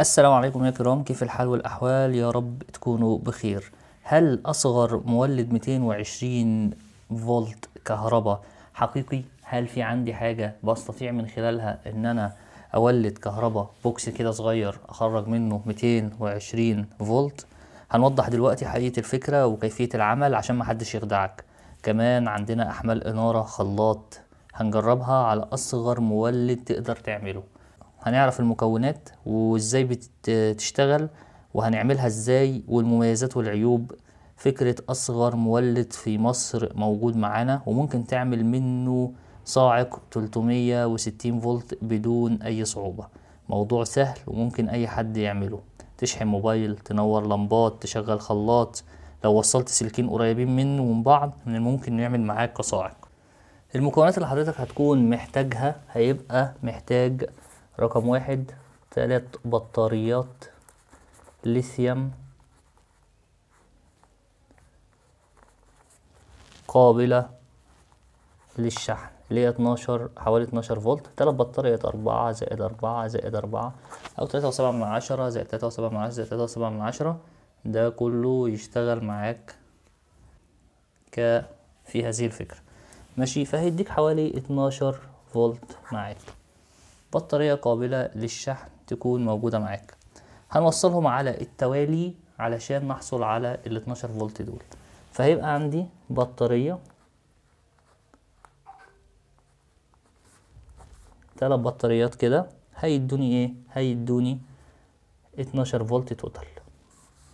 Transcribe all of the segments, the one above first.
السلام عليكم يا كرام كيف الحال والأحوال يا رب تكونوا بخير هل أصغر مولد 220 فولت كهرباء حقيقي هل في عندي حاجة بستطيع من خلالها إن أنا أولد كهرباء بوكس كده صغير أخرج منه 220 فولت هنوضح دلوقتي حقيقة الفكرة وكيفية العمل عشان محدش يخدعك كمان عندنا أحمال إنارة خلاط هنجربها على أصغر مولد تقدر تعمله هنعرف المكونات وازاي بتشتغل وهنعملها ازاي والمميزات والعيوب فكرة أصغر مولد في مصر موجود معانا وممكن تعمل منه صاعق 360 فولت بدون أي صعوبة موضوع سهل وممكن أي حد يعمله تشحن موبايل تنور لمبات تشغل خلاط لو وصلت سلكين قريبين منه ومن بعض من الممكن انه يعمل معاك كصاعق المكونات اللي حضرتك هتكون محتاجها هيبقى محتاج رقم واحد تلات بطاريات ليثيوم قابلة للشحن اللي هي اتناشر حوالي اتناشر فولت تلات بطاريات أربعة زائد أربعة زائد أربعة أو تلاتة وسبعة من عشرة زائد تلاتة وسبعة من عشرة زائد تلاتة وسبعة من عشرة ده كله يشتغل معاك ك في هذه الفكرة ماشي فهيديك حوالي اتناشر فولت معاك بطارية قابلة للشحن تكون موجودة معاك هنوصلهم على التوالي علشان نحصل على ال 12 فولت دول فهيبقى عندي بطارية تلات بطاريات كده هيدوني ايه هيدوني 12 فولت توتال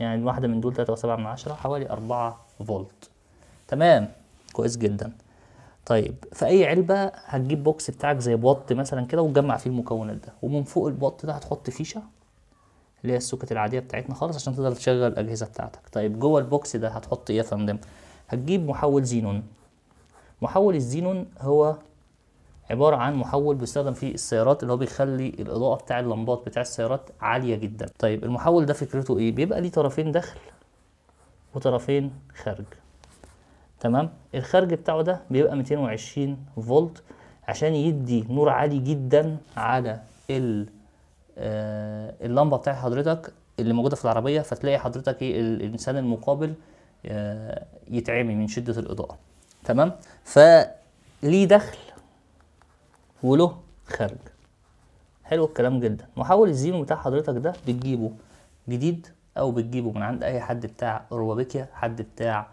يعني واحدة من دول تلاتة وسبعة من عشرة حوالي أربعة فولت تمام كويس جدا طيب في اي علبه هتجيب بوكس بتاعك زي بوط مثلا كده وتجمع فيه المكونات ده ومن فوق البوط ده هتحط فيشه اللي هي السوكت العاديه بتاعتنا خالص عشان تقدر تشغل الاجهزه بتاعتك طيب جوه البوكس ده هتحط ايه يا فندم هتجيب محول زينون محول الزينون هو عبارة عن محول بيستخدم في السيارات اللي هو بيخلي الإضاءة بتاع اللمبات بتاع السيارات عالية جدا طيب المحول ده فكرته إيه؟ بيبقى ليه طرفين دخل وطرفين خارج تمام الخارج بتاعه ده بيبقى 220 فولت عشان يدي نور عالي جدا على آه، اللمبه بتاع حضرتك اللي موجوده في العربيه فتلاقي حضرتك ايه الانسان المقابل آه، يتعمي من شده الاضاءه تمام فليه دخل وله خارج حلو الكلام جدا محول الزينو بتاع حضرتك ده بتجيبه جديد او بتجيبه من عند اي حد بتاع روبابيكيا حد بتاع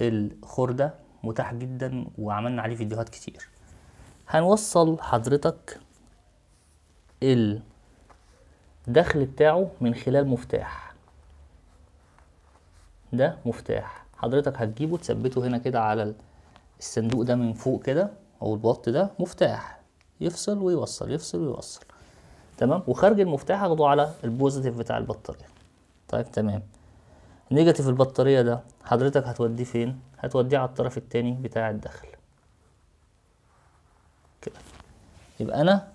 الخردة متاح جدا وعملنا عليه فيديوهات كتير هنوصل حضرتك الدخل بتاعه من خلال مفتاح ده مفتاح حضرتك هتجيبه تثبته هنا كده على الصندوق ده من فوق كده او البط ده مفتاح يفصل ويوصل يفصل ويوصل تمام وخارج المفتاح هاخده على البوزيتيف بتاع البطاريه طيب تمام نيجاتيف البطارية ده حضرتك هتوديه فين هتوديه على الطرف التاني بتاع الدخل كده يبقى انا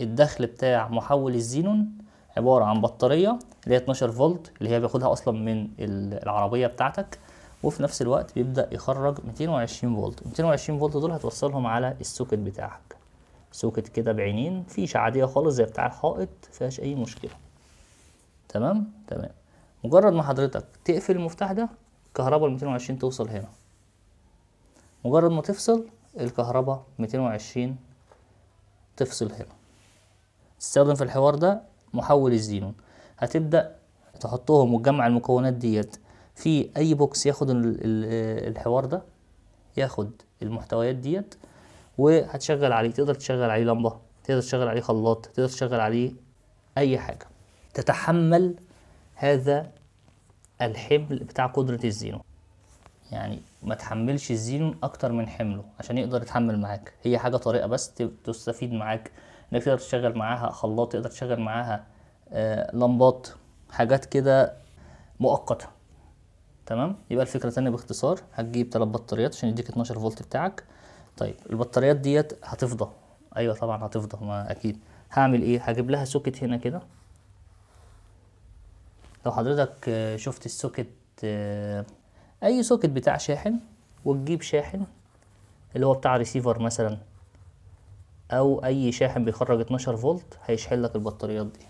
الدخل بتاع محول الزينون عبارة عن بطارية اللي هي 12 فولت اللي هي بياخدها اصلا من العربية بتاعتك وفي نفس الوقت بيبدأ يخرج 220 فولت 220 فولت دول هتوصلهم على السوكت بتاعك سوكت كده بعينين فيش عادية خالص زي بتاع الحائط مفيهاش أي مشكلة تمام تمام مجرد ما حضرتك تقفل المفتاح ده الكهرباء ال 220 توصل هنا مجرد ما تفصل الكهرباء 220 تفصل هنا استخدم في الحوار ده محول الزينون هتبدأ تحطهم وتجمع المكونات ديت في اي بوكس ياخد الحوار ده ياخد المحتويات ديت وهتشغل عليه تقدر تشغل عليه لمبه تقدر تشغل عليه خلاط تقدر تشغل عليه اي حاجه تتحمل هذا الحمل بتاع قدرة الزينون يعني ما تحملش الزينون أكتر من حمله عشان يقدر يتحمل معاك هي حاجة طريقة بس تستفيد معاك إنك تقدر تشغل معاها خلاط تقدر تشغل معاها آه، لمبات حاجات كده مؤقتة تمام يبقى الفكرة تانية باختصار هتجيب تلات بطاريات عشان يديك 12 فولت بتاعك طيب البطاريات ديت هتفضى ايوه طبعا هتفضى ما اكيد هعمل ايه هجيب لها سوكت هنا كده لو حضرتك آه، شفت السوكت آه، اي سوكت بتاع شاحن وتجيب شاحن اللي هو بتاع ريسيفر مثلا او اي شاحن بيخرج 12 فولت هيشحن لك البطاريات دي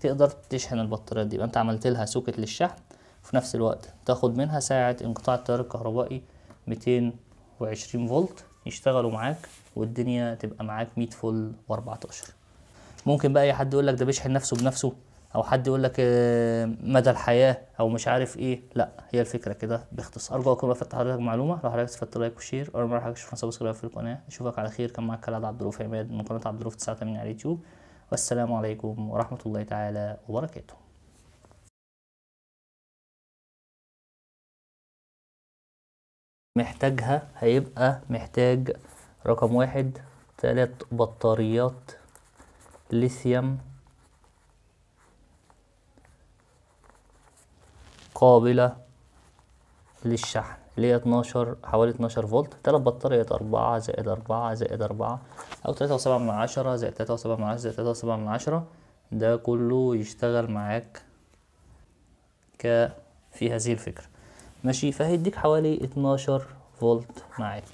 تقدر تشحن البطاريات دي يبقى انت عملت لها سوكت للشحن في نفس الوقت تاخد منها ساعة انقطاع التيار الكهربائي 220 فولت يشتغلوا معاك والدنيا تبقى معاك 100 فل و14 ممكن بقى اي حد يقول لك ده بيشحن نفسه بنفسه او حد يقول لك آه، مدى الحياه او مش عارف ايه لا هي الفكره كده باختصار ارجو اكون بفتح حضرتك معلومه لو حضرتك استفدت لايك وشير اول مره حضرتك تشوفنا سبسكرايب في القناه اشوفك على خير كان معاك كالعاده عبد الرؤوف عماد من قناه عبد الرؤوف 89 على اليوتيوب والسلام عليكم ورحمه الله تعالى وبركاته محتاجها هيبقى محتاج رقم واحد ثلاث بطاريات ليثيوم قابلة للشحن اللي هي اتناشر حوالي اتناشر فولت تلات بطاريات أربعة زائد أربعة زائد أربعة أو تلاتة وسبعة من عشرة زائد تلاتة وسبعة من عشرة زائد تلاتة وسبعة من عشرة ده كله يشتغل معاك ك في هذه الفكرة ماشي فهيديك حوالي اتناشر فولت معاك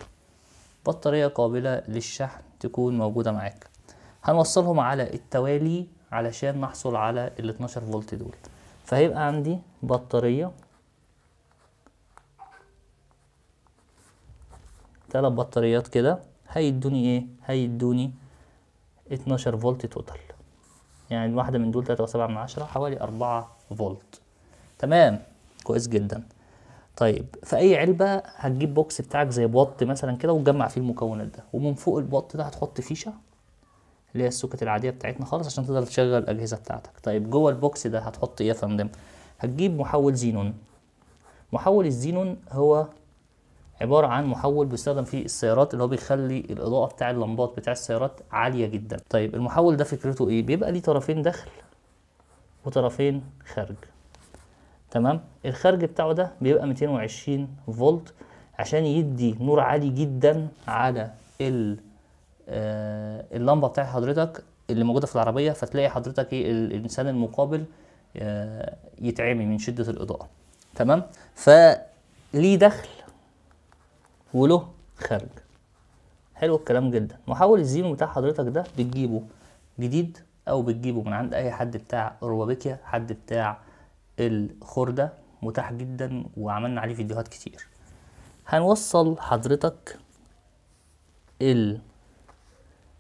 بطارية قابلة للشحن تكون موجودة معاك هنوصلهم على التوالي علشان نحصل على الاتناشر فولت دول فهيبقى عندي بطارية تلات بطاريات كده هيدوني ايه هيدوني 12 فولت توتال يعني الواحدة من دول تلاتة وسبعة من عشرة حوالي أربعة فولت تمام كويس جدا طيب في أي علبة هتجيب بوكس بتاعك زي بوط مثلا كده وتجمع فيه المكونات ده ومن فوق البوط ده هتحط فيشة اللي هي السوكت العاديه بتاعتنا خالص عشان تقدر تشغل الاجهزه بتاعتك طيب جوه البوكس ده هتحط ايه يا فندم هتجيب محول زينون محول الزينون هو عبارة عن محول بيستخدم في السيارات اللي هو بيخلي الإضاءة بتاع اللمبات بتاع السيارات عالية جدا طيب المحول ده فكرته إيه؟ بيبقى ليه طرفين داخل وطرفين خارج تمام الخارج بتاعه ده بيبقى 220 فولت عشان يدي نور عالي جدا على ال آه، اللمبه بتاع حضرتك اللي موجوده في العربيه فتلاقي حضرتك ايه الانسان المقابل آه، يتعمي من شده الاضاءه تمام فليه دخل وله خارج حلو الكلام جدا محول الزينو بتاع حضرتك ده بتجيبه جديد او بتجيبه من عند اي حد بتاع روبابيكيا حد بتاع الخرده متاح جدا وعملنا عليه فيديوهات كتير هنوصل حضرتك ال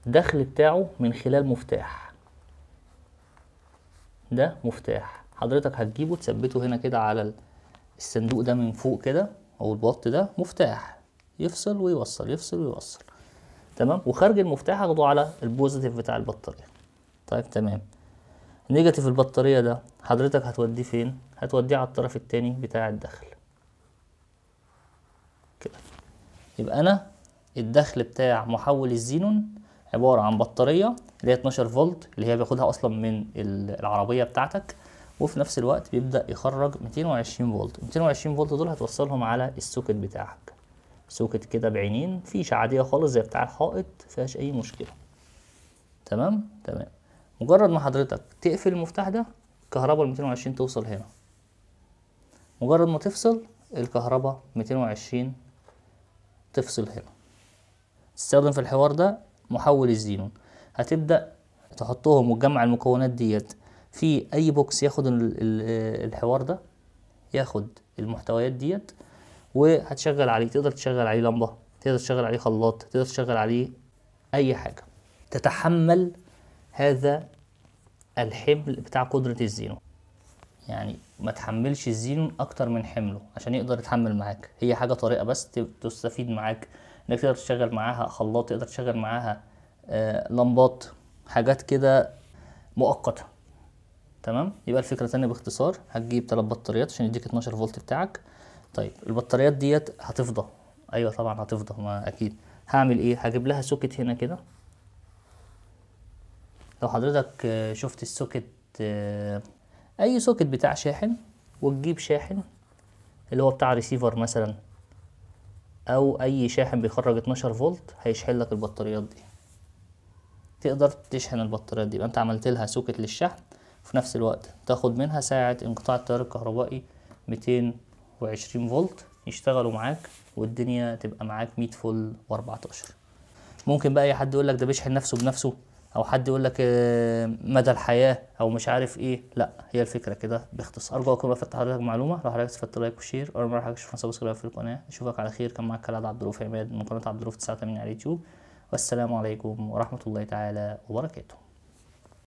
الدخل بتاعه من خلال مفتاح ده مفتاح حضرتك هتجيبه تثبته هنا كده على الصندوق ده من فوق كده او البط ده مفتاح يفصل ويوصل يفصل ويوصل تمام وخارج المفتاح هاخده على البوزيتيف بتاع البطاريه طيب تمام نيجاتيف البطاريه ده حضرتك هتوديه فين هتوديه على الطرف التاني بتاع الدخل كده يبقى انا الدخل بتاع محول الزينون عباره عن بطاريه اللي هي 12 فولت اللي هي بياخدها اصلا من العربيه بتاعتك وفي نفس الوقت بيبدا يخرج 220 فولت 220 فولت دول هتوصلهم على السوكت بتاعك سوكت كده بعينين فيش عاديه خالص زي بتاع الحائط مفيهاش اي مشكله تمام تمام مجرد ما حضرتك تقفل المفتاح ده الكهرباء ال 220 توصل هنا مجرد ما تفصل الكهرباء 220 تفصل هنا تستخدم في الحوار ده محول الزينون هتبدأ تحطهم وتجمع المكونات ديت في أي بوكس ياخد الحوار ده ياخد المحتويات ديت وهتشغل عليه تقدر تشغل عليه لمبة تقدر تشغل عليه خلاط تقدر تشغل عليه أي حاجة تتحمل هذا الحمل بتاع قدرة الزينون يعني ما تحملش الزينون أكتر من حمله عشان يقدر يتحمل معاك هي حاجة طريقة بس تستفيد معاك انك تقدر تشغل معاها خلاط تقدر تشغل معاها آه، لمبات حاجات كده مؤقته تمام يبقى الفكره تانية باختصار هتجيب ثلاث بطاريات عشان يديك 12 فولت بتاعك طيب البطاريات ديت هتفضى ايوه طبعا هتفضى ما اكيد هعمل ايه هجيب لها سوكت هنا كده لو حضرتك آه، شفت السوكت آه، اي سوكت بتاع شاحن وتجيب شاحن اللي هو بتاع ريسيفر مثلا او اي شاحن بيخرج 12 فولت هيشحن لك البطاريات دي تقدر تشحن البطاريات دي يبقى انت عملت لها سوكت للشحن في نفس الوقت تاخد منها ساعة انقطاع التيار الكهربائي 220 فولت يشتغلوا معاك والدنيا تبقى معاك 100 فول و14 ممكن بقى اي حد يقول لك ده بيشحن نفسه بنفسه او حد يقول لك آه، مدى الحياه او مش عارف ايه لا هي الفكره كده باختصار ارجو اكون بفتح حضرتك معلومه لو حضرتك استفدت لايك وشير او مره حضرتك تشوفنا سبسكرايب في القناه اشوفك على خير كان معاك كالعاده عبد الرؤوف عماد من قناه عبد الرؤوف 89 على اليوتيوب والسلام عليكم ورحمه الله تعالى وبركاته